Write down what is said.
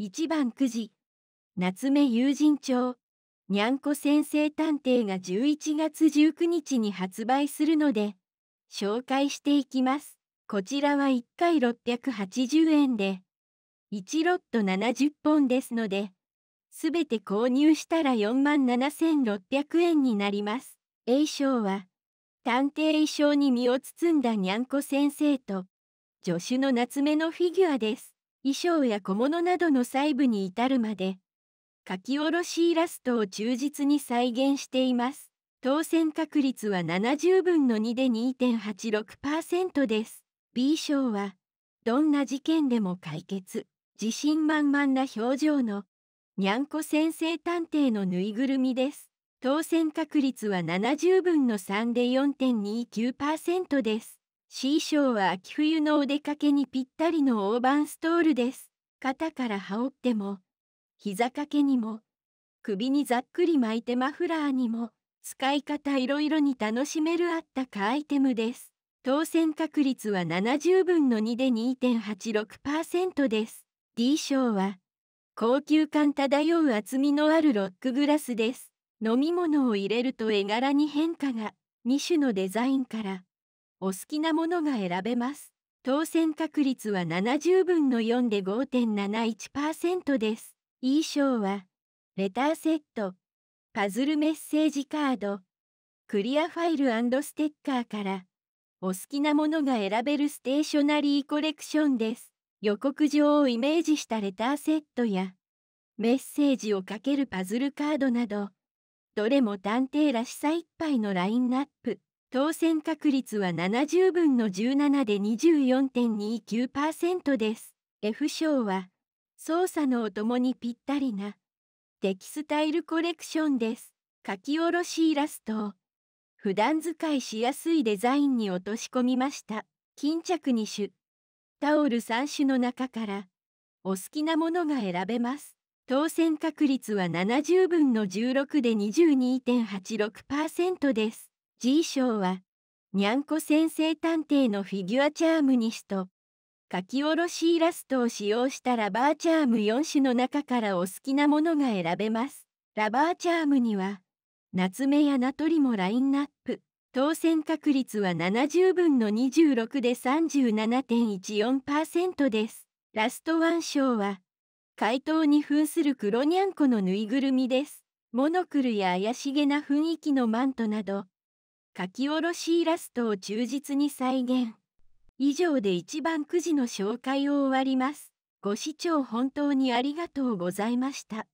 1番9時、夏目友人帳、にゃんこ先生探偵が11月19日に発売するので、紹介していきます。こちらは1回680円で、1ロット70本ですので、すべて購入したら47,600円になります。A 賞は、探偵衣装に身を包んだにゃんこ先生と、助手の夏目のフィギュアです。衣装や小物などの細部に至るまで書き下ろしイラストを忠実に再現しています当選確率は70分の2で2.86%です B 賞はどんな事件でも解決自信満々な表情のにゃんこ先生探偵のぬいぐるみです当選確率は70分の3で4.29%です C 賞は秋冬のお出かけにぴったりの大判ストールです。肩から羽織っても、膝掛けにも、首にざっくり巻いてマフラーにも、使い方いろいろに楽しめるあったかアイテムです。当選確率は70分の2で2.86%です。D 賞は、高級感漂う厚みのあるロックグラスです。飲み物を入れると絵柄に変化が、2種のデザインから、お好きなものが選べます。当選確率は70分の4で5.71%です。E 賞は、レターセット、パズルメッセージカード、クリアファイルステッカーから、お好きなものが選べるステーショナリーコレクションです。予告状をイメージしたレターセットや、メッセージをかけるパズルカードなど、どれも探偵らしさいっぱいのラインナップ。当選確率は70分の17で24.29%です。F 賞は、操作のお供にぴったりな、テキスタイルコレクションです。書き下ろしイラストを、普段使いしやすいデザインに落とし込みました。巾着2種、タオル3種の中から、お好きなものが選べます。当選確率は70分の16で22.86%です。G 賞は、にゃんこ先生探偵のフィギュアチャームにしと、書き下ろしイラストを使用したラバーチャーム4種の中からお好きなものが選べます。ラバーチャームには、夏目や名取もラインナップ。当選確率は70分の26で37.14%です。ラストワン賞は、回答に扮する黒にゃんこのぬいぐるみです。モノクルや怪しげな雰囲気のマントなど、書き下ろしイラストを忠実に再現。以上で一番くじの紹介を終わります。ご視聴本当にありがとうございました。